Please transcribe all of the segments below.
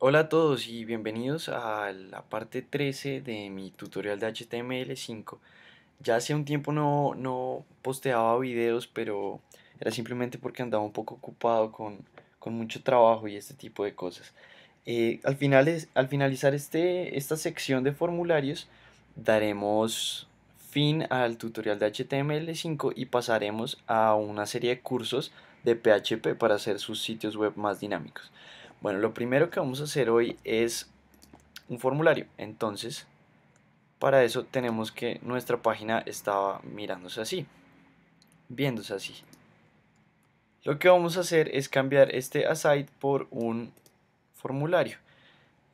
Hola a todos y bienvenidos a la parte 13 de mi tutorial de HTML5. Ya hace un tiempo no, no posteaba videos, pero era simplemente porque andaba un poco ocupado con, mucho trabajo y este tipo de cosas. Eh, al, final es, al finalizar este, esta sección de formularios, daremos fin al tutorial de HTML5 y pasaremos a una serie de cursos de PHP para hacer sus sitios web más dinámicos. Bueno, lo primero que vamos a hacer hoy es un formulario. Entonces, para eso tenemos que nuestra página estaba mirándose así, viéndose así. Lo que vamos a hacer es cambiar este aside por un formulario.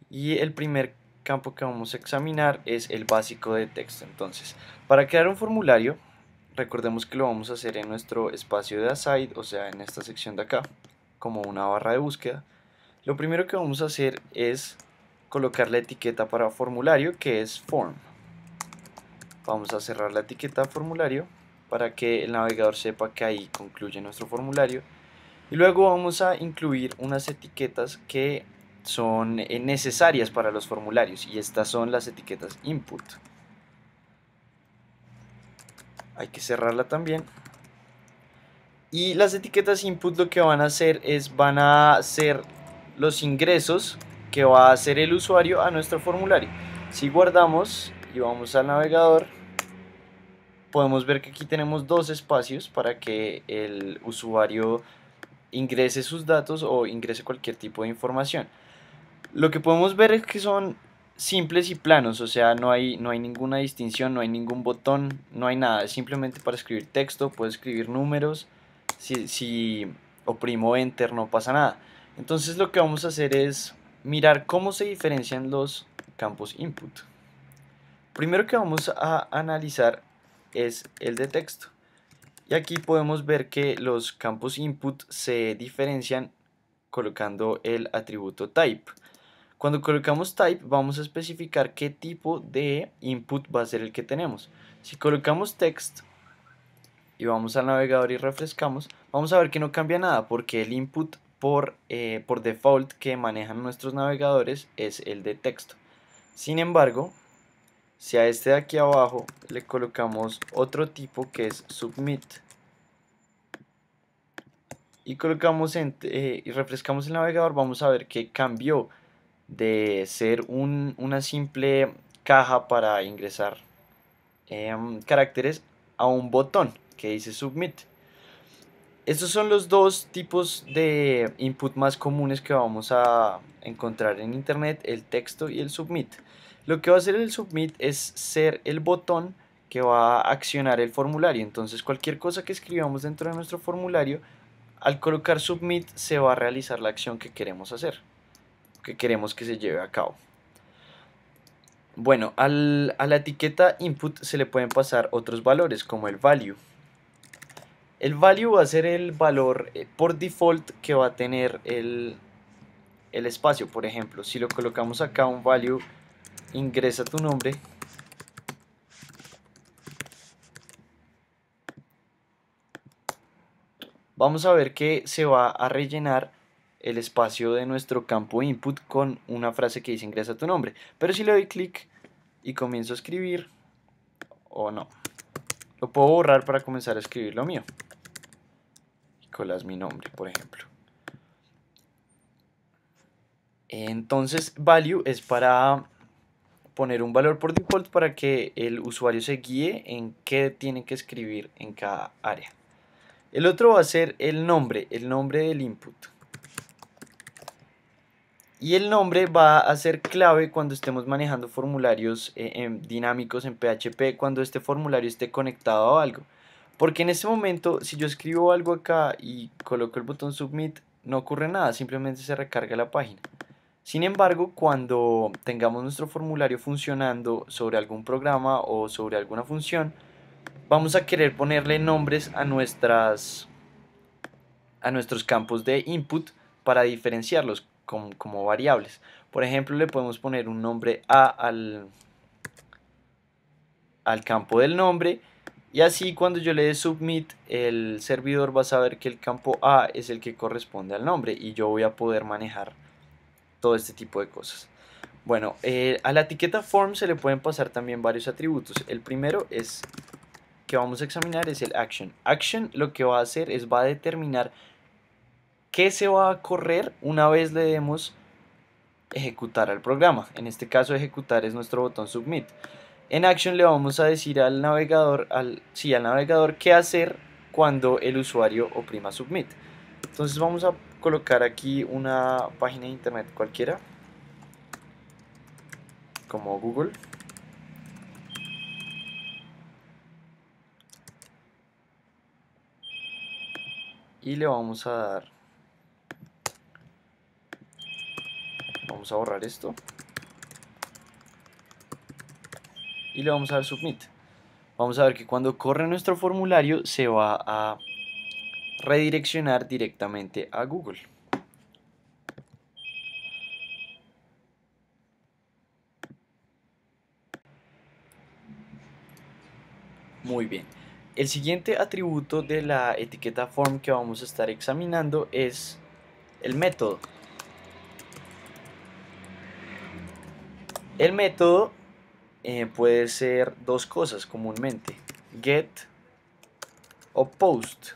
Y el primer campo que vamos a examinar es el básico de texto. Entonces, para crear un formulario, recordemos que lo vamos a hacer en nuestro espacio de aside, o sea, en esta sección de acá, como una barra de búsqueda. Lo primero que vamos a hacer es colocar la etiqueta para formulario que es form. Vamos a cerrar la etiqueta formulario para que el navegador sepa que ahí concluye nuestro formulario. Y luego vamos a incluir unas etiquetas que son eh, necesarias para los formularios y estas son las etiquetas input. Hay que cerrarla también. Y las etiquetas input lo que van a hacer es van a ser los ingresos que va a hacer el usuario a nuestro formulario. Si guardamos y vamos al navegador, podemos ver que aquí tenemos dos espacios para que el usuario ingrese sus datos o ingrese cualquier tipo de información. Lo que podemos ver es que son simples y planos, o sea, no hay, no hay ninguna distinción, no hay ningún botón, no hay nada, es simplemente para escribir texto, puedo escribir números, si, si oprimo enter no pasa nada. Entonces lo que vamos a hacer es mirar cómo se diferencian los campos input. Primero que vamos a analizar es el de texto. Y aquí podemos ver que los campos input se diferencian colocando el atributo type. Cuando colocamos type vamos a especificar qué tipo de input va a ser el que tenemos. Si colocamos text y vamos al navegador y refrescamos, vamos a ver que no cambia nada porque el input por, eh, por default que manejan nuestros navegadores es el de texto. Sin embargo, si a este de aquí abajo le colocamos otro tipo que es submit y colocamos eh, y refrescamos el navegador, vamos a ver que cambió de ser una simple caja para ingresar em, caracteres a un botón que dice submit. Estos son los dos tipos de input más comunes que vamos a encontrar en internet, el texto y el submit. Lo que va a hacer el submit es ser el botón que va a accionar el formulario. Entonces cualquier cosa que escribamos dentro de nuestro formulario, al colocar submit se va a realizar la acción que queremos hacer, que queremos que se lleve a cabo. Bueno, a la etiqueta input se le pueden pasar otros valores como el value. El value va a ser el valor eh, por default que va a tener el, espacio. Por ejemplo, si lo colocamos acá un value, ingresa tu nombre. Vamos a ver que se va a rellenar el espacio de nuestro campo input con una frase que dice ingresa tu nombre. Pero si le doy clic y comienzo a escribir, o no. Lo puedo borrar para comenzar a escribir lo mío. colas mi nombre, por ejemplo. Entonces, value es para poner un valor por default para que el usuario se guíe en qué tiene que escribir en cada área. El otro va a ser el nombre, el nombre del input. Y el nombre va a ser clave cuando estemos manejando formularios eh, em, dinámicos en PHP, cuando este formulario esté conectado a algo. Porque en este momento, si yo escribo algo acá y coloco el botón Submit, no ocurre nada, simplemente se recarga la página. Sin embargo, cuando tengamos nuestro formulario funcionando sobre algún programa o sobre alguna función, vamos a querer ponerle nombres a, nuestras, a nuestros campos de input para diferenciarlos como, variables. Por ejemplo, le podemos poner un nombre A al, al campo del nombre y así cuando yo le dé submit, el servidor va a saber que el campo A es el que corresponde al nombre y yo voy a poder manejar todo este tipo de cosas. Bueno, eh, a la etiqueta form se le pueden pasar también varios atributos. El primero es que vamos a examinar es el action. Action lo que va a hacer es va a determinar ¿Qué se va a correr una vez le demos ejecutar al programa? En este caso ejecutar es nuestro botón submit. En action le vamos a decir al navegador, al, al navegador qué hacer cuando el usuario oprima submit. Entonces vamos a colocar aquí una página de internet cualquiera, como Google. y le vamos a dar Vamos a borrar esto. Y le vamos a dar submit. Vamos a ver que cuando corre nuestro formulario se va a redireccionar directamente a Google. Muy bien. El siguiente atributo de la etiqueta form que vamos a estar examinando es el método. El método eh, puede ser dos cosas comúnmente, get o post.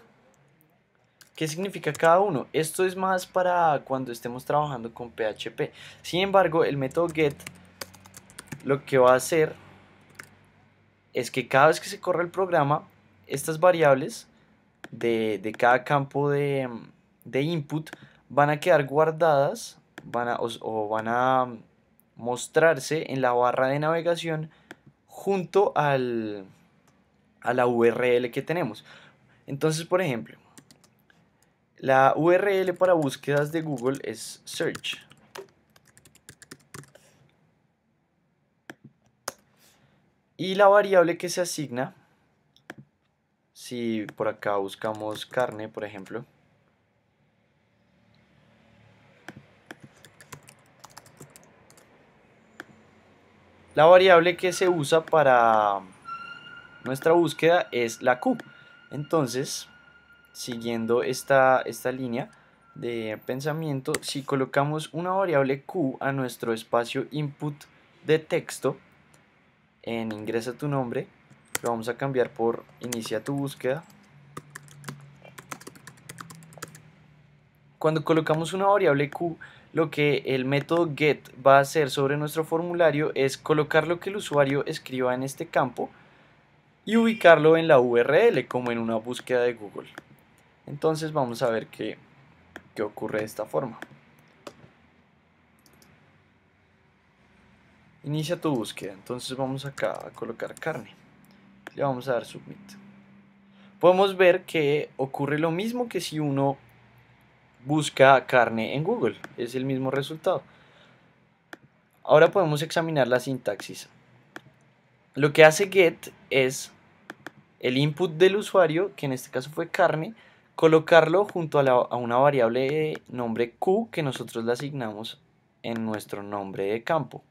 ¿Qué significa cada uno? Esto es más para cuando estemos trabajando con PHP. Sin embargo, el método get lo que va a hacer es que cada vez que se corre el programa, estas variables de, cada campo de, input van a quedar guardadas van a, o van a mostrarse en la barra de navegación junto al, a la URL que tenemos. Entonces, por ejemplo, la URL para búsquedas de Google es search. Y la variable que se asigna, si por acá buscamos carne, por ejemplo, La variable que se usa para nuestra búsqueda es la Q. Entonces, siguiendo esta, esta línea de pensamiento, si colocamos una variable Q a nuestro espacio input de texto, en ingresa tu nombre, lo vamos a cambiar por inicia tu búsqueda. Cuando colocamos una variable Q lo que el método get va a hacer sobre nuestro formulario es colocar lo que el usuario escriba en este campo y ubicarlo en la URL como en una búsqueda de Google. Entonces vamos a ver qué, ocurre de esta forma. Inicia tu búsqueda, entonces vamos acá a colocar carne. Le vamos a dar submit. Podemos ver que ocurre lo mismo que si uno busca carne en Google, es el mismo resultado. Ahora podemos examinar la sintaxis. Lo que hace get es el input del usuario, que en este caso fue carne, colocarlo junto a, a una variable de nombre q que nosotros le asignamos en nuestro nombre de campo.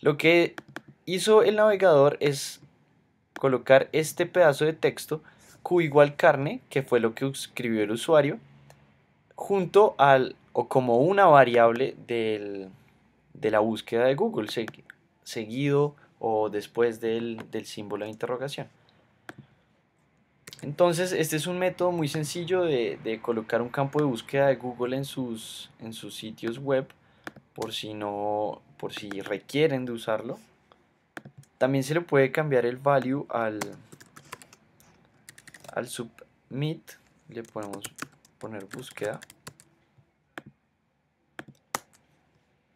Lo que hizo el navegador es colocar este pedazo de texto q igual carne, que fue lo que escribió el usuario, junto al o como una variable de la búsqueda de Google, seguido o después del, símbolo de interrogación. Entonces, este es un método muy sencillo de, colocar un campo de búsqueda de Google en sus, en sus sitios web, por si, no, por si requieren de usarlo. También se le puede cambiar el value al, al submit, le ponemos poner búsqueda.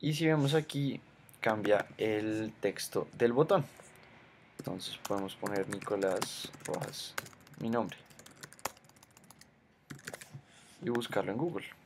Y si vemos aquí, cambia el texto del botón. Entonces podemos poner Nicolás Rojas, mi nombre. Y buscarlo en Google.